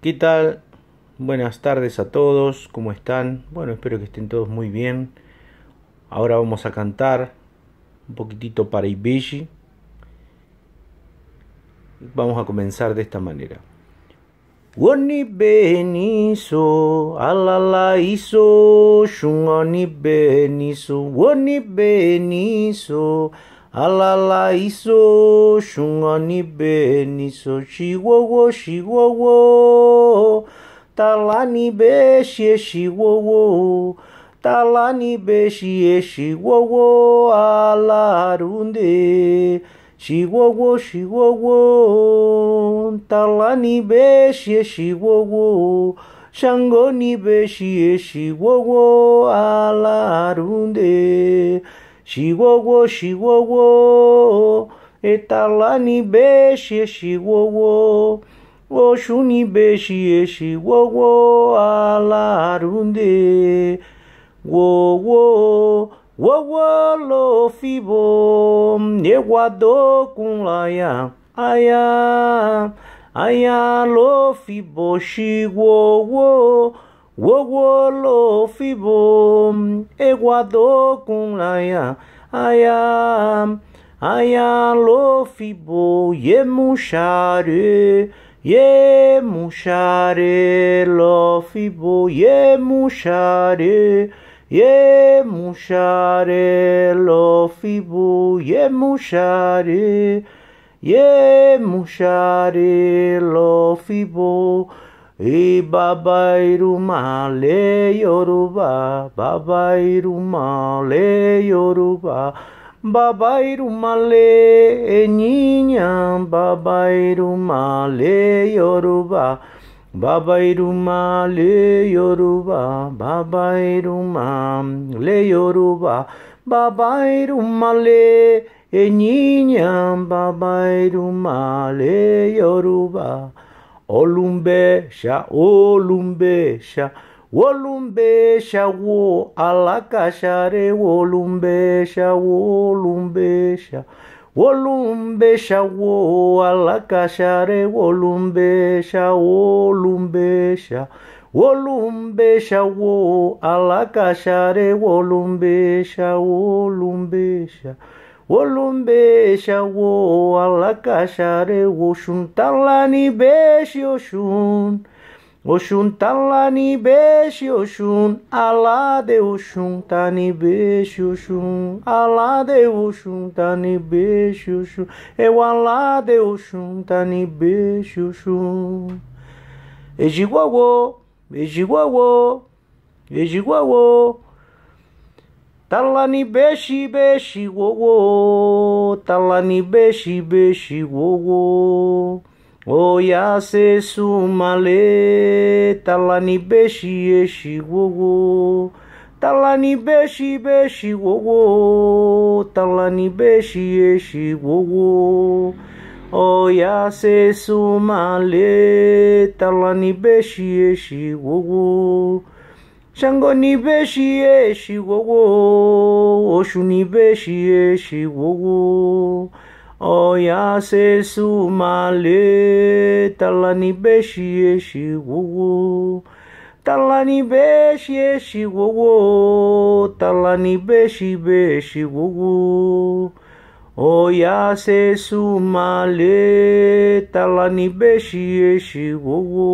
¿Qué tal? Buenas tardes a todos, ¿cómo están? Bueno, espero que estén todos muy bien. Ahora vamos a cantar un poquitito para Ibiji. Vamos a comenzar de esta manera. Woni beniso, alala iso, beniso, beniso. Alala iso shungani be niso shiwowo shiwowo talani be shie shiwowo talani be shie shiwowo alarunde shiwowo shiwowo talani be shie shiwowo shangoni be shie shiwowo alarunde Chihuahua, Chihuahua, Etalani beshi, Chihuahua, Oxuni beshi, Chihuahua, Alarunde, Wo, wo, lo fibo, Eguador com laia, aia, aia, lo fibo, wo. Wowolo fibom eguado kun laya ayam ayam lo fibo ye mushare ye mushare lo fibo ye mushare ye mushare lo fibo ye mushare ye mushare lo fibo Ibabairuma le Yoruba, Babairuma le Yoruba, Babairuma le Niña, Babairuma le Yoruba, Babairuma le Yoruba, Babairuma le Yoruba, Babairuma le Niña, Babairuma le Yoruba. Olumbesha, Olumbesha, Olumbesha, wo alakashare, Olumbesha, Olumbesha, Olumbesha, wo alakashare, Olumbesha, Olumbesha, Olumbesha, wo alakashare, Olumbesha, Olumbesha. Olumbeixa, o alacaxare, Oxum talani beixe, Oxum. Oxum talani beixe, Oxum. Alá de Oxum tani beixe, Oxum. Alá de Oxum tani beixe, Oxum. Eu alá de Oxum tani beixe, Oxum. Ejiguagô, ejiguagô, ejiguagô. Talani beshi beshi wo wo, talani beshi beshi wo wo. ya se sumale, talani beshi eshi wo wo. Talani beshi beshi wo wo, talani beshi eshi wo wo. ya se sumale, talani beshi eshi wo wo ṣàngó ní bẹ́ẹ̀ṣì wo, wọ́wọ́ oṣù ní shi wo wo, ọ̀yà ṣèṣù máa lé tàlà ní bẹ́ẹ̀ṣì èṣì wọ́wọ́ tàlà ní bẹ́ẹ̀ṣì èṣì wọ́wọ́ tàlà ní bẹ́ẹ̀ṣì wo wo, ọ̀yà ṣèṣù máa lé tàlà ní shi wo wo.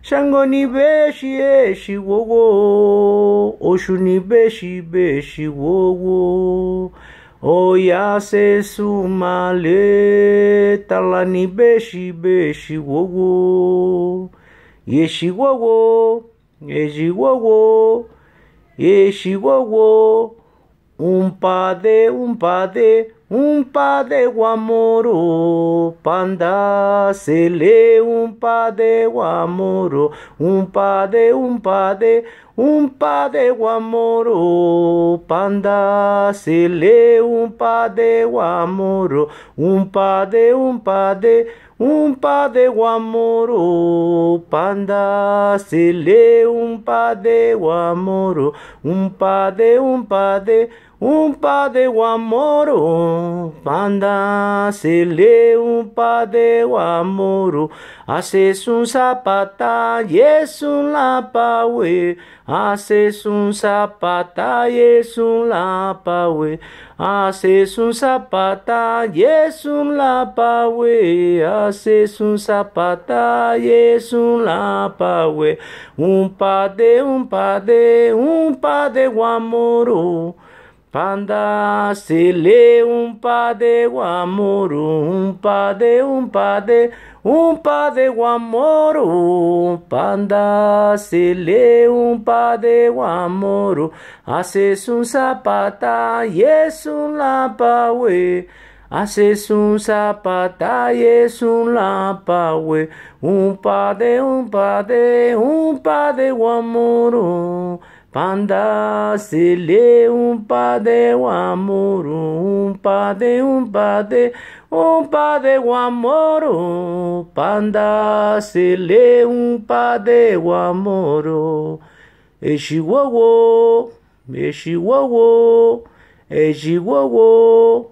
Shango ni beshi eshi wogo, ni beshi beshi wogo, se ni beshi beshi Yeshi Un padre, un padre. Un pa de guamoro, panda, se le un pa de guamoro, un pa de, un pa de, un pa de guamoro, panda, se le un pa de guamoro, un pa de, un pa de, un pa de guamoro, panda, se le un pa de guamoro, un pa de, un pa de, un pa de un pa de guamoro, panda, se le un pa de guamoro, haces un zapata y es un lapawé. haces un zapata y es un lapawé. haces un zapata y es un lapawé. haces un zapata y es un lapawé. un pa de, un pa de, un pa de guamoro. Panda se um pa de guamoru, un um pa de un um pa de un pa de guamoru, Panda se le un pa de guamoro, haces un zapata y es un Haces un zapata y es un lapaue, un un pa de un pa de guamoro. Panda se lê um pade o amor, um pade um pade, um pade o amor. Panda se lê um pade o amor. Eixe wo wo, eixe wo